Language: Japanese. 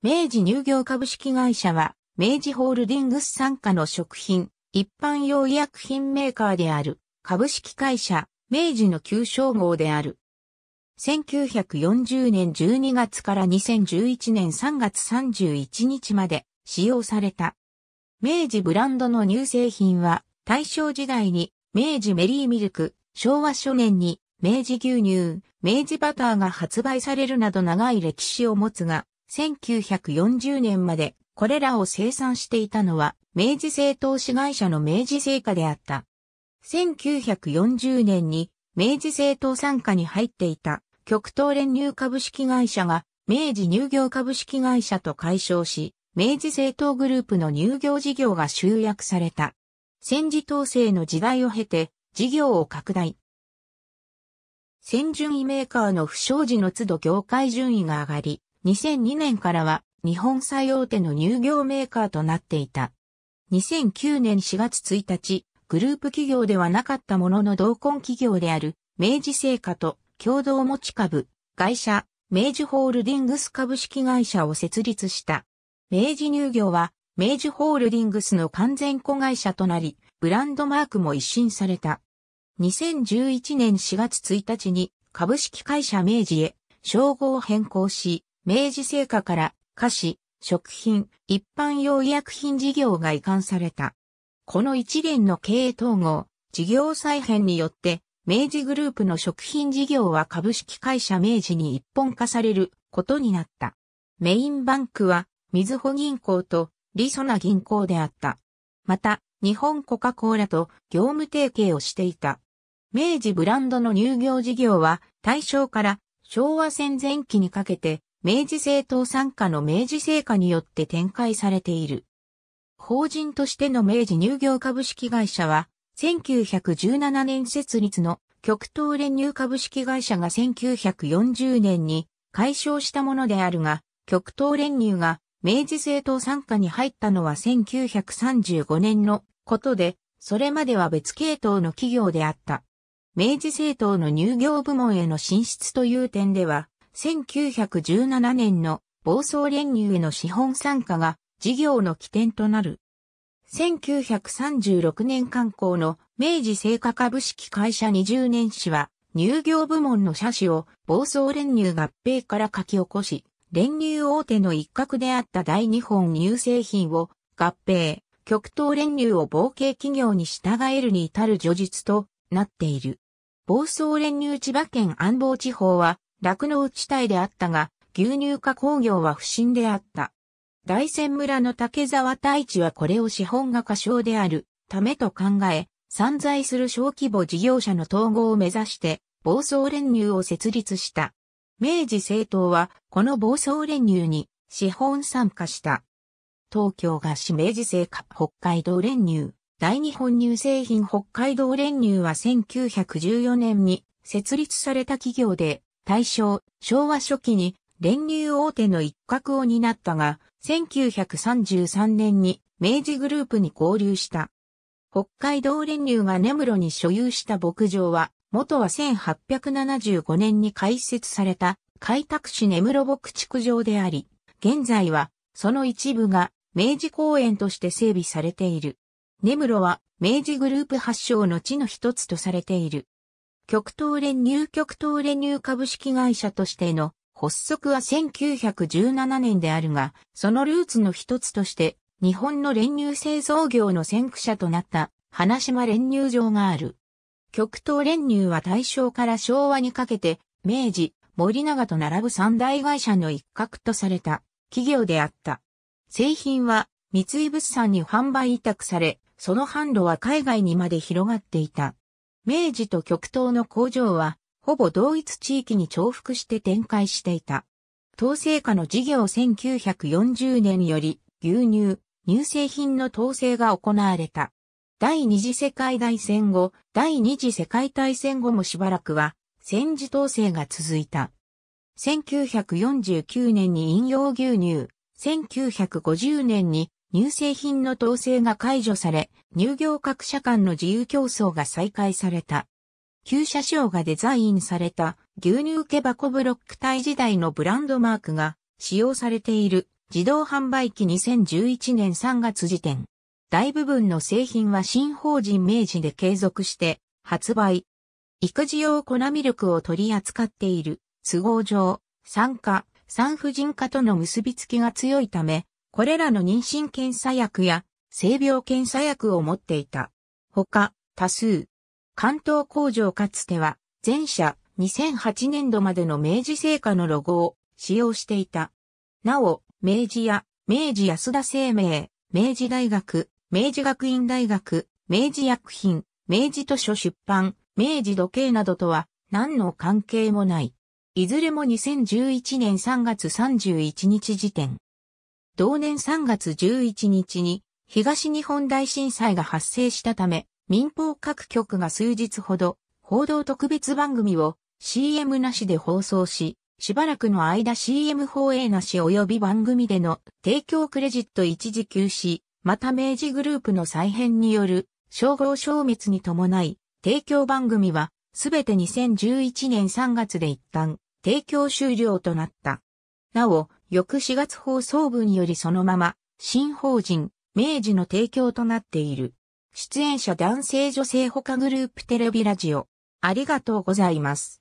明治乳業株式会社は、明治ホールディングス参加の食品、一般用医薬品メーカーである、株式会社、明治の旧称号である。1940年12月から2011年3月31日まで使用された。明治ブランドの乳製品は、大正時代に明治メリーミルク、昭和初年に明治牛乳、明治バターが発売されるなど長い歴史を持つが、1940年までこれらを生産していたのは明治製投資会社の明治製菓であった。1940年に明治製糖産下に入っていた極東連入株式会社が明治乳業株式会社と解消し、明治製糖グループの乳業事業が集約された。戦時統制の時代を経て事業を拡大。先順位メーカーの不祥事の都度業界順位が上がり、2002年からは日本最大手の乳業メーカーとなっていた。2009年4月1日、グループ企業ではなかったものの同梱企業である明治製菓と共同持ち株、会社、明治ホールディングス株式会社を設立した。明治乳業は明治ホールディングスの完全子会社となり、ブランドマークも一新された。2011年4月1日に株式会社明治へ称号を変更し、明治製菓から菓子、食品、一般用医薬品事業が移管された。この一連の経営統合、事業再編によって、明治グループの食品事業は株式会社明治に一本化されることになった。メインバンクは、みずほ銀行と、りそな銀行であった。また、日本コカ・コーラと業務提携をしていた。明治ブランドの乳業事業は、大正から昭和戦前期にかけて、明治政党参加の明治政果によって展開されている。法人としての明治乳業株式会社は、1917年設立の極東連入株式会社が1940年に解消したものであるが、極東連入が明治政党参加に入ったのは1935年のことで、それまでは別系統の企業であった。明治政党の乳業部門への進出という点では、1917年の暴走連入への資本参加が事業の起点となる。1936年刊行の明治製菓株式会社20年誌は乳業部門の社史を暴走連入合併から書き起こし、連入大手の一角であった大日本乳製品を合併、極東連入を冒険企業に従えるに至る序述となっている。暴走連入千葉県安房地方は酪農地帯であったが、牛乳加工業は不振であった。大仙村の竹沢太一はこれを資本が過小であるためと考え、散在する小規模事業者の統合を目指して、暴走連入を設立した。明治政党は、この暴走連入に資本参加した。東京が子明治製菓北海道連入、大日本乳製品北海道連入は1914年に設立された企業で、大正、昭和初期に練流大手の一角を担ったが、1933年に明治グループに合流した。北海道練流が根室に所有した牧場は、元は1875年に開設された開拓市根室牧畜場であり、現在はその一部が明治公園として整備されている。根室は明治グループ発祥の地の一つとされている。極東連入極東連入株式会社としての発足は1917年であるが、そのルーツの一つとして、日本の練乳製造業の先駆者となった、花島練乳場がある。極東練乳は大正から昭和にかけて、明治、森永と並ぶ三大会社の一角とされた企業であった。製品は三井物産に販売委託され、その販路は海外にまで広がっていた。明治と極東の工場は、ほぼ同一地域に重複して展開していた。統制下の事業1940年より、牛乳、乳製品の統制が行われた。第二次世界大戦後、第二次世界大戦後もしばらくは、戦時統制が続いた。1949年に飲用牛乳、1950年に乳製品の統制が解除され、乳業各社間の自由競争が再開された。旧車掌がデザインされた牛乳ケバコブロック体時代のブランドマークが使用されている自動販売機2011年3月時点。大部分の製品は新法人明治で継続して発売。育児用粉ミルクを取り扱っている都合上、産科、産婦人科との結びつきが強いため、これらの妊娠検査薬や性病検査薬を持っていた。ほか、多数。関東工場かつては、前者2008年度までの明治製菓のロゴを使用していた。なお、明治や、明治安田生命、明治大学、明治学院大学、明治薬品、明治図書出版、明治時計などとは何の関係もない。いずれも2011年3月31日時点。同年3月11日に東日本大震災が発生したため、民放各局が数日ほど報道特別番組を CM なしで放送し、しばらくの間 CM 放映なし及び番組での提供クレジット一時休止、また明治グループの再編による称号消滅に伴い、提供番組はすべて2011年3月で一旦提供終了となった。なお、翌4月放送分よりそのまま、新法人、明治の提供となっている。出演者男性女性他グループテレビラジオ。ありがとうございます。